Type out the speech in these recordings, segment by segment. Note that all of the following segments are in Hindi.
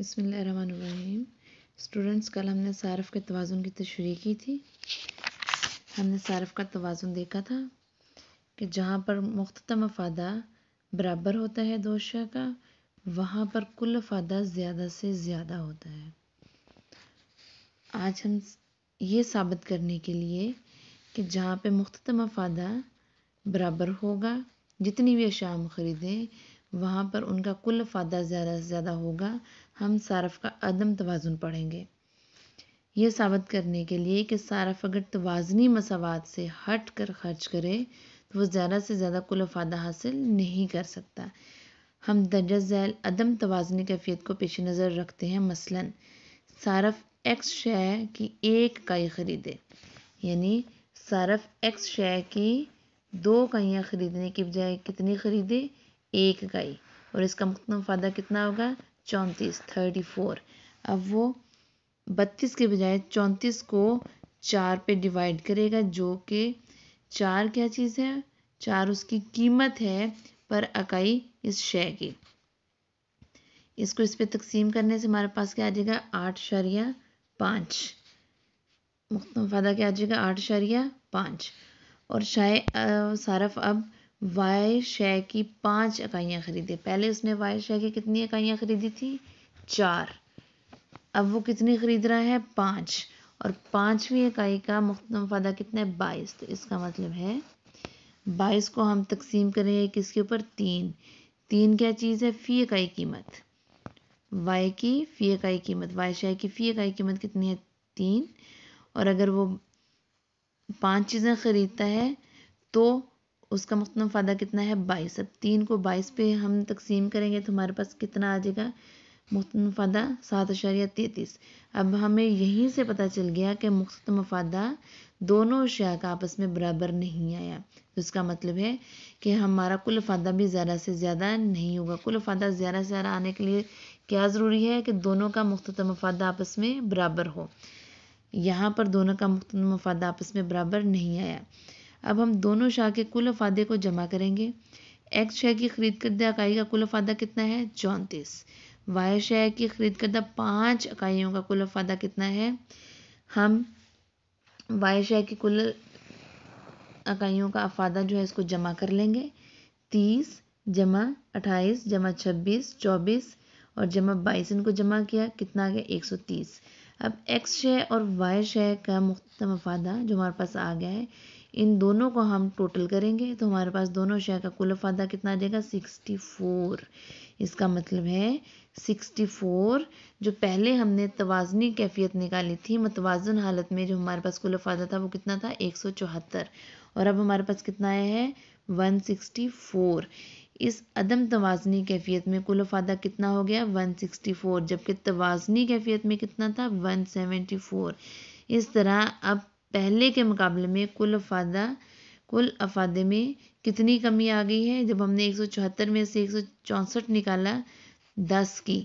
बसमीम स्टूडेंट्स कल हमने सारफ़ के तोज़ुन की तशरी की थी हमने सारफ़ का तोज़ुन देखा था कि जहाँ पर मुख्तम अफ़ादा बराबर होता है दो शय का वहाँ पर कुल अफ़ादा ज़्यादा से ज़्यादा होता है आज हम ये साबित करने के लिए कि जहाँ पर मुख्तम अफ़ादा बराबर होगा जितनी भी अशा हम ख़रीदें वहाँ पर उनका कुल फ़ायदा ज़्यादा से ज़्यादा होगा हम सारफ़ का अदम तोज़ुन पढ़ेंगे ये साबित करने के लिए कि सारफ़ अगर तोज़नी मसावत से हट कर खर्च करे तो वह ज़्यादा से ज़्यादा कुल फ़ायदा हासिल नहीं कर सकता हम दर्जा झैल अदम तोज़नी कैफियत को पेश नज़र रखते हैं मसला सारफ़ एक्स शेयर की एक इकाई ख़रीदे यानी सारफ़ एक्स शेयर की दो इकाइयाँ ख़रीदने की बजाय कितनी ख़रीदे एक इकाई और इसका मुख्तम फायदा कितना होगा चौंतीस थर्टी फोर अब वो बत्तीस के बजाय चौंतीस को चार पे डिवाइड करेगा जो कि चार क्या चीज़ है चार उसकी कीमत है पर इकाई इस शय की इसको इस पर तकसीम करने से हमारे पास क्या आ जाएगा आठ शरिया पाँच मुख्तम फायदा क्या आ जाएगा आठ शरिया पाँच और शाय सारफ अब वाई शय की पाँच इकाइयाँ खरीदे पहले उसने वाई शेयर की कितनी इकाइयाँ खरीदी थी चार अब वो कितनी खरीद रहा है पाँच और पांचवी इकाई का मुफ्त कितना है बाईस तो इसका मतलब है बाईस को हम तकसीम करेंगे किसके ऊपर तीन तीन क्या चीज़ है फ़ी इकाई कीमत वाई की फ़ी इकाई कीमत वाई शेयर की फ़ी इकाई कीमत कितनी है तीन और अगर वो पांच चीज़ें ख़रीदता है तो उसका मखनम फ़ायदा कितना है बाईस अब तीन को बाईस पे हम तकसीम करेंगे तो हमारे पास कितना आ जाएगा मुख्तम मफादा सात अशारिया तैतीस अब हमें यहीं से पता चल गया कि मुख्त मफादा दोनों अशिया का आपस में बराबर नहीं आया तो इसका मतलब है कि हमारा कुल फादा भी ज़्यादा से ज़्यादा नहीं होगा कुल फादा ज़्यादा से ज़्यादा आने के लिए क्या ज़रूरी है कि दोनों का मुख्त मफादा आपस में बराबर हो यहाँ पर दोनों का मुख्त मफादा आपस में बराबर नहीं आया अब हम दोनों शाह के कुल अफादे को जमा करेंगे एक्स शह की खरीद करदा इकाई का कुल अफादा कितना है चौंतीस वाई शेयर की खरीद करदा पाँच इकाइयों का कुल अफादा कितना है हम वाई शह की कुल इकाइयों का अफादा जो है इसको जमा कर लेंगे तीस जमा अट्ठाईस जमा छब्बीस चौबीस और जमा बाईस इनको जमा किया कितना आ गया एक सौ तीस अब एक्स शेयर और वाई शेयर का मुख्तम अफादा जो हमारे पास आ गया है इन दोनों को हम टोटल करेंगे तो हमारे पास दोनों शेयर का कुल अफादा कितना आ जाएगा सिक्सटी फोर इसका मतलब है सिक्सटी फोर जो पहले हमने तोज़नी कैफियत निकाली थी मतवाजन हालत में जो हमारे पास कुल अफादा था वो कितना था एक सौ चौहत्तर और अब हमारे पास कितना आया है वन सिक्सटी फोर इस अदम तोज़नी कैफियत में कुल अफादा कितना हो गया वन सिक्सटी फ़ोर जबकि तोज़नी कैफियत में कितना था वन सेवेंटी फ़ोर इस तरह अब पहले के मुकाबले में कुल अफ़ादा कुल अफ़ादे में कितनी कमी आ गई है जब हमने एक सौ चौहत्तर में से एक सौ निकाला दस की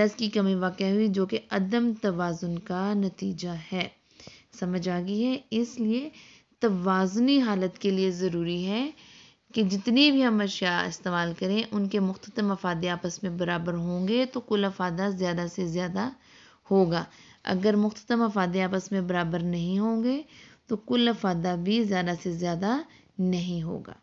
दस की कमी वाक़ हुई जो कि अदम तोज़ुन का नतीजा है समझ आ गई है इसलिए तोज़ुनी हालत के लिए ज़रूरी है कि जितनी भी हम अशिया इस्तेमाल करें उनके मुख्तम अफ़ादे आपस में बराबर होंगे तो कुल अफ़ादा ज़्यादा से ज़्यादा होगा अगर मुख्तम अफादे आपस में बराबर नहीं होंगे तो कुल अफादा भी ज़्यादा से ज़्यादा नहीं होगा